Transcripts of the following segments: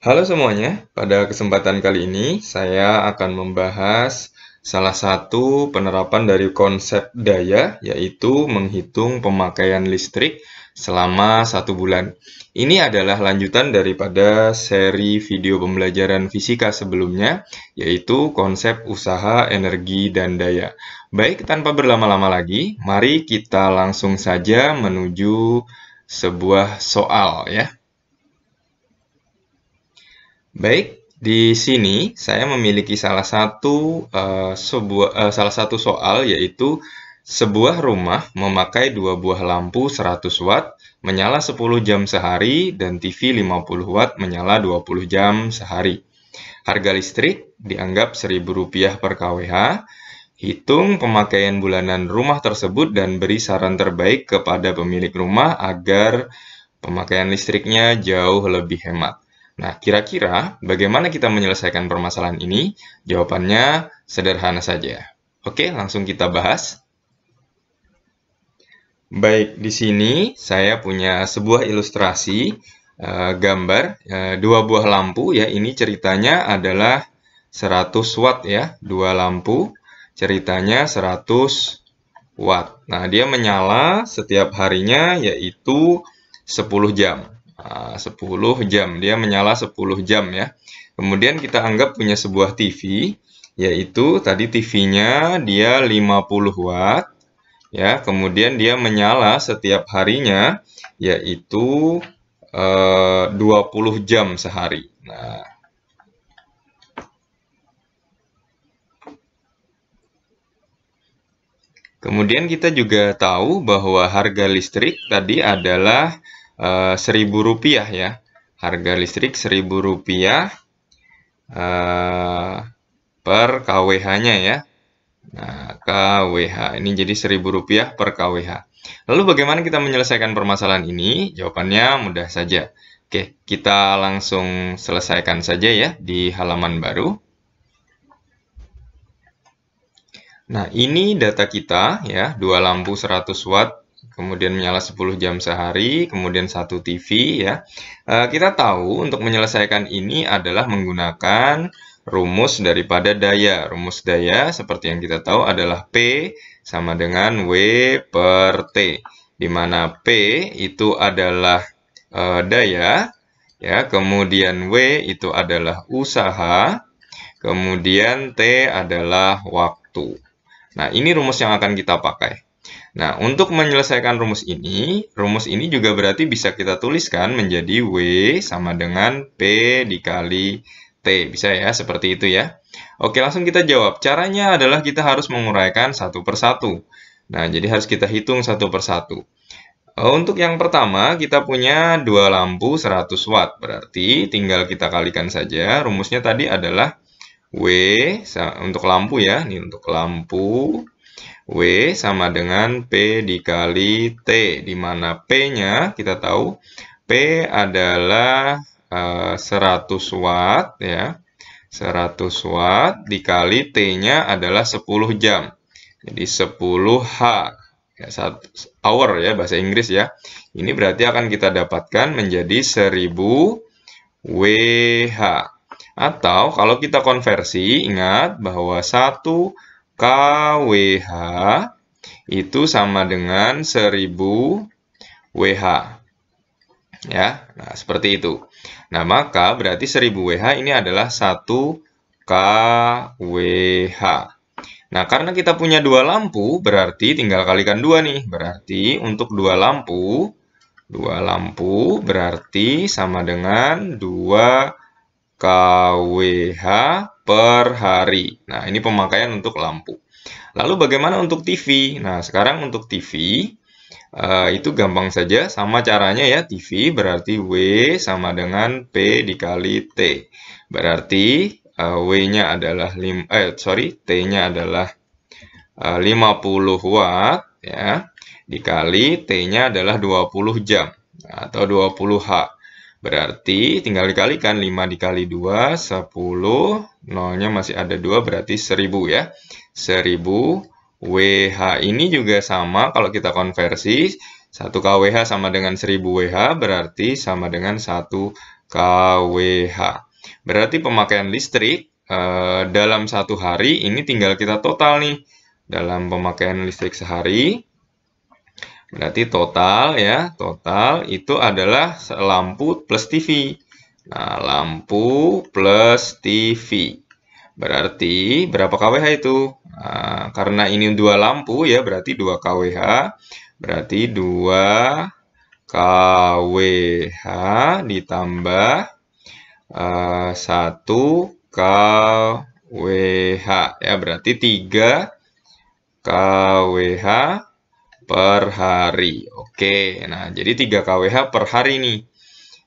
Halo semuanya, pada kesempatan kali ini saya akan membahas salah satu penerapan dari konsep daya, yaitu menghitung pemakaian listrik selama satu bulan. Ini adalah lanjutan daripada seri video pembelajaran fisika sebelumnya, yaitu konsep usaha, energi, dan daya. Baik, tanpa berlama-lama lagi, mari kita langsung saja menuju sebuah soal ya. Baik, di sini saya memiliki salah satu uh, sebuah uh, salah satu soal yaitu sebuah rumah memakai dua buah lampu 100 watt menyala 10 jam sehari dan TV 50 watt menyala 20 jam sehari. Harga listrik dianggap Rp1.000 per kWh. Hitung pemakaian bulanan rumah tersebut dan beri saran terbaik kepada pemilik rumah agar pemakaian listriknya jauh lebih hemat. Nah, kira-kira bagaimana kita menyelesaikan permasalahan ini? Jawabannya sederhana saja. Oke, langsung kita bahas. Baik, di sini saya punya sebuah ilustrasi eh, gambar eh, dua buah lampu ya. Ini ceritanya adalah 100 watt ya, dua lampu ceritanya 100 watt. Nah, dia menyala setiap harinya yaitu 10 jam. 10 ah, jam. Dia menyala 10 jam ya. Kemudian kita anggap punya sebuah TV, yaitu tadi TV-nya dia 50 watt. Ya, kemudian dia menyala setiap harinya, yaitu eh, 20 jam sehari. Nah, Kemudian kita juga tahu bahwa harga listrik tadi adalah Eh, seribu rupiah ya harga listrik seribu rupiah uh, per kWh-nya ya nah kWh ini jadi seribu rupiah per kWh lalu bagaimana kita menyelesaikan permasalahan ini jawabannya mudah saja oke kita langsung selesaikan saja ya di halaman baru nah ini data kita ya dua lampu 100 watt kemudian menyala 10 jam sehari, kemudian satu TV ya. E, kita tahu untuk menyelesaikan ini adalah menggunakan rumus daripada daya. Rumus daya seperti yang kita tahu adalah P sama dengan W per T. Di mana P itu adalah e, daya, ya, kemudian W itu adalah usaha, kemudian T adalah waktu. Nah, ini rumus yang akan kita pakai. Nah, untuk menyelesaikan rumus ini, rumus ini juga berarti bisa kita tuliskan menjadi W sama dengan P dikali T. Bisa ya, seperti itu ya. Oke, langsung kita jawab. Caranya adalah kita harus menguraikan satu persatu. Nah, jadi harus kita hitung satu persatu. Eh, untuk yang pertama, kita punya dua lampu 100 Watt. Berarti tinggal kita kalikan saja. Rumusnya tadi adalah W untuk lampu ya. Ini untuk lampu W sama dengan P dikali T, di mana P-nya kita tahu P adalah uh, eh, 100 Watt, ya. 100 Watt dikali T-nya adalah 10 jam. Jadi 10 H, ya, satu, hour ya bahasa Inggris ya. Ini berarti akan kita dapatkan menjadi 1000 WH. Atau kalau kita konversi, ingat bahwa 1 KWH itu sama dengan 1000 WH. Ya, nah seperti itu. Nah, maka berarti 1000 WH ini adalah 1 KWH. Nah, karena kita punya dua lampu, berarti tinggal kalikan dua nih. Berarti untuk dua lampu, dua lampu berarti sama dengan 2 KWH per hari. Nah, ini pemakaian untuk lampu. Lalu bagaimana untuk TV? Nah, sekarang untuk TV uh, eh, itu gampang saja sama caranya ya. TV berarti W sama dengan P dikali T. Berarti uh, W-nya adalah lim eh sorry, T-nya adalah eh, uh, 50 watt ya. Dikali T-nya adalah 20 jam atau 20 H. Berarti tinggal dikalikan 5 dikali 2, 10, nolnya masih ada 2 berarti 1000 ya. 1000 WH ini juga sama kalau kita konversi 1 KWH sama dengan 1000 WH berarti sama dengan 1 KWH. Berarti pemakaian listrik e, dalam satu hari ini tinggal kita total nih. Dalam pemakaian listrik sehari Berarti total ya, total itu adalah lampu plus TV. Nah, lampu plus TV. Berarti berapa KWH itu? Nah, karena ini dua lampu ya, berarti 2 KWH. Berarti 2 KWH ditambah uh, eh, 1 KWH. Ya, berarti 3 KWH per hari. Oke, nah jadi 3 KWH per hari nih.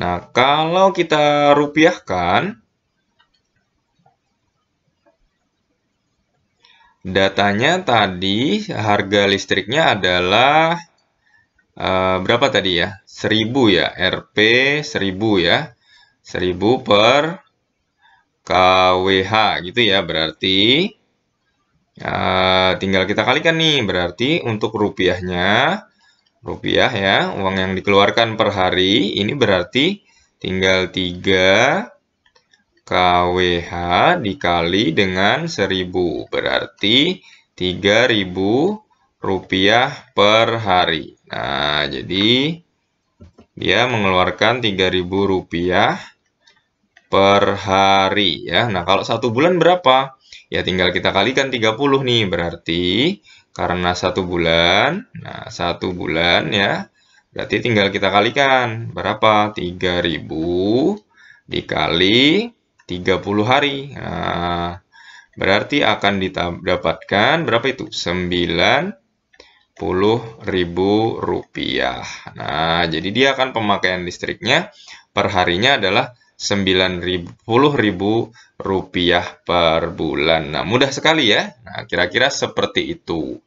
Nah, kalau kita rupiahkan, datanya tadi harga listriknya adalah uh, berapa tadi ya? 1000 ya, Rp 1000 ya. 1000 per KWH gitu ya, berarti Ya, tinggal kita kalikan nih, berarti untuk rupiahnya, rupiah ya, uang yang dikeluarkan per hari, ini berarti tinggal 3 KWH dikali dengan 1000, berarti 3000 rupiah per hari. Nah, jadi dia mengeluarkan 3000 rupiah per hari ya. Nah, kalau satu bulan berapa? Ya tinggal kita kalikan 30 nih, berarti karena satu bulan, nah satu bulan ya, berarti tinggal kita kalikan berapa? 3000 dikali 30 hari. Nah, berarti akan didapatkan berapa itu? 9 ribu rupiah. Nah, jadi dia akan pemakaian listriknya perharinya harinya adalah ribu rupiah per bulan. Nah, mudah sekali ya. Nah, kira-kira seperti itu.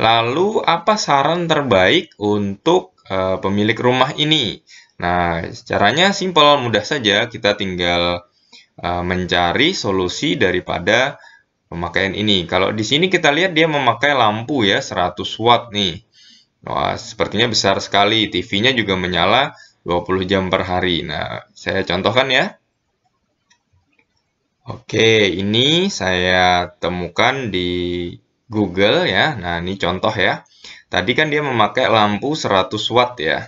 Lalu apa saran terbaik untuk uh, pemilik rumah ini? Nah, caranya simpel, mudah saja. Kita tinggal uh, mencari solusi daripada pemakaian ini. Kalau di sini kita lihat dia memakai lampu ya 100 watt nih. Wah, sepertinya besar sekali. TV-nya juga menyala 20 jam per hari. Nah, saya contohkan ya. Oke, ini saya temukan di Google ya. Nah, ini contoh ya. Tadi kan dia memakai lampu 100 watt ya.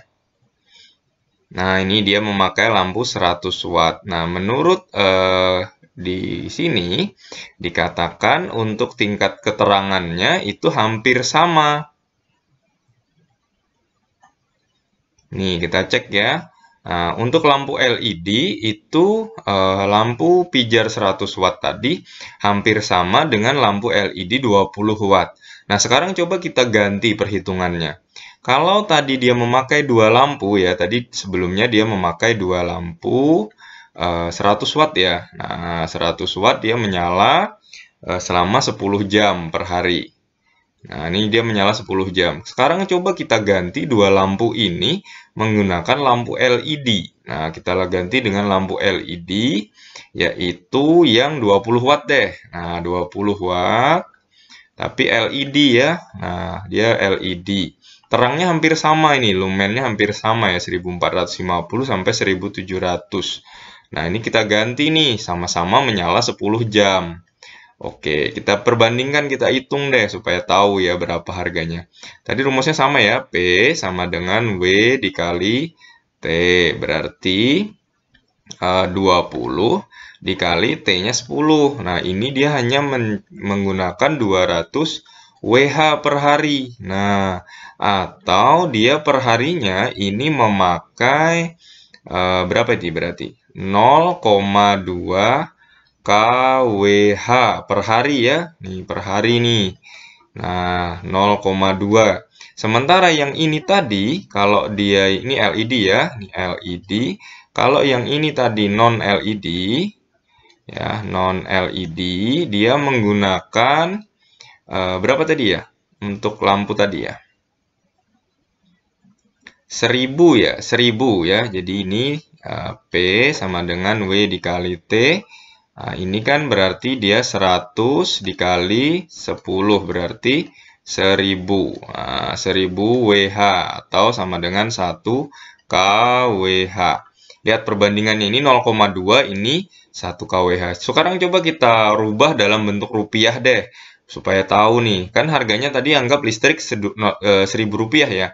Nah, ini dia memakai lampu 100 watt. Nah, menurut eh, di sini dikatakan untuk tingkat keterangannya itu hampir sama Nih, kita cek ya. Nah, untuk lampu LED itu eh, lampu pijar 100 watt tadi hampir sama dengan lampu LED 20 watt. Nah, sekarang coba kita ganti perhitungannya. Kalau tadi dia memakai dua lampu ya, tadi sebelumnya dia memakai dua lampu eh, 100 watt ya. Nah, 100 watt dia menyala eh, selama 10 jam per hari. Nah, ini dia menyala 10 jam. Sekarang coba kita ganti dua lampu ini menggunakan lampu LED. Nah, kita ganti dengan lampu LED, yaitu yang 20 Watt deh. Nah, 20 Watt, tapi LED ya. Nah, dia LED. Terangnya hampir sama ini, lumennya hampir sama ya, 1450 sampai 1700. Nah, ini kita ganti nih, sama-sama menyala 10 jam. Oke, kita perbandingkan, kita hitung deh supaya tahu ya berapa harganya. Tadi rumusnya sama ya, P sama dengan W dikali T. Berarti eh, uh, 20 dikali T-nya 10. Nah, ini dia hanya men menggunakan 200 WH per hari. Nah, atau dia perharinya ini memakai uh, berapa ini berarti? 0,2 KWH per hari ya. Nih, per hari nih. Nah, 0,2. Sementara yang ini tadi, kalau dia ini LED ya, ini LED. Kalau yang ini tadi non LED, ya non LED, dia menggunakan uh, berapa tadi ya untuk lampu tadi ya? 1000 ya, 1000 ya. Jadi ini uh, P sama dengan W dikali T Nah, ini kan berarti dia 100 dikali 10 berarti 1000. Nah, 1000 WH atau sama dengan 1 KWH. Lihat perbandingannya ini 0,2 ini 1 KWH. Sekarang coba kita rubah dalam bentuk rupiah deh. Supaya tahu nih, kan harganya tadi anggap listrik 1000 eh, rupiah ya.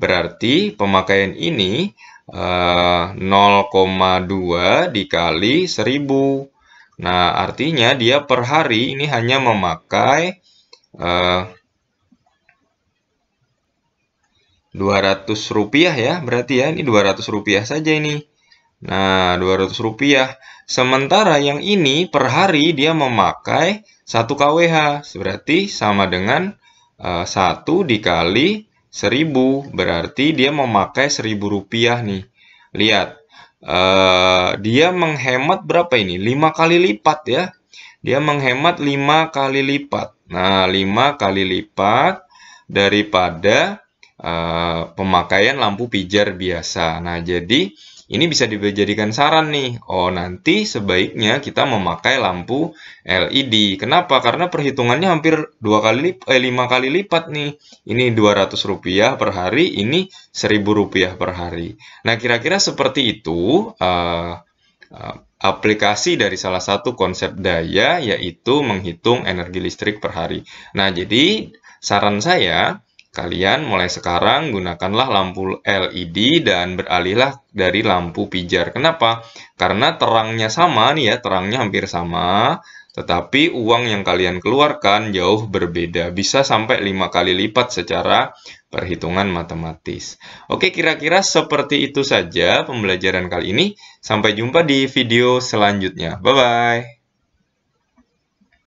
Berarti pemakaian ini 0,2 eh, dikali 1000. Nah, artinya dia per hari ini hanya memakai uh, eh, 200 rupiah ya, berarti ya ini 200 rupiah saja ini. Nah, 200 rupiah. Sementara yang ini per hari dia memakai 1 KWH, berarti sama dengan uh, eh, 1 dikali 1000, berarti dia memakai 1000 rupiah nih. Lihat, uh, dia menghemat berapa ini? 5 kali lipat ya. Dia menghemat 5 kali lipat. Nah, 5 kali lipat daripada uh, pemakaian lampu pijar biasa. Nah, jadi ini bisa dijadikan saran nih, oh nanti sebaiknya kita memakai lampu LED. Kenapa? Karena perhitungannya hampir dua kali lipat, eh, 5 kali lipat nih. Ini 200 rupiah per hari, ini 1000 rupiah per hari. Nah kira-kira seperti itu uh, uh, aplikasi dari salah satu konsep daya yaitu menghitung energi listrik per hari. Nah jadi saran saya Kalian mulai sekarang gunakanlah lampu LED dan beralihlah dari lampu pijar. Kenapa? Karena terangnya sama nih ya, terangnya hampir sama, tetapi uang yang kalian keluarkan jauh berbeda. Bisa sampai 5 kali lipat secara perhitungan matematis. Oke, kira-kira seperti itu saja pembelajaran kali ini. Sampai jumpa di video selanjutnya. Bye-bye.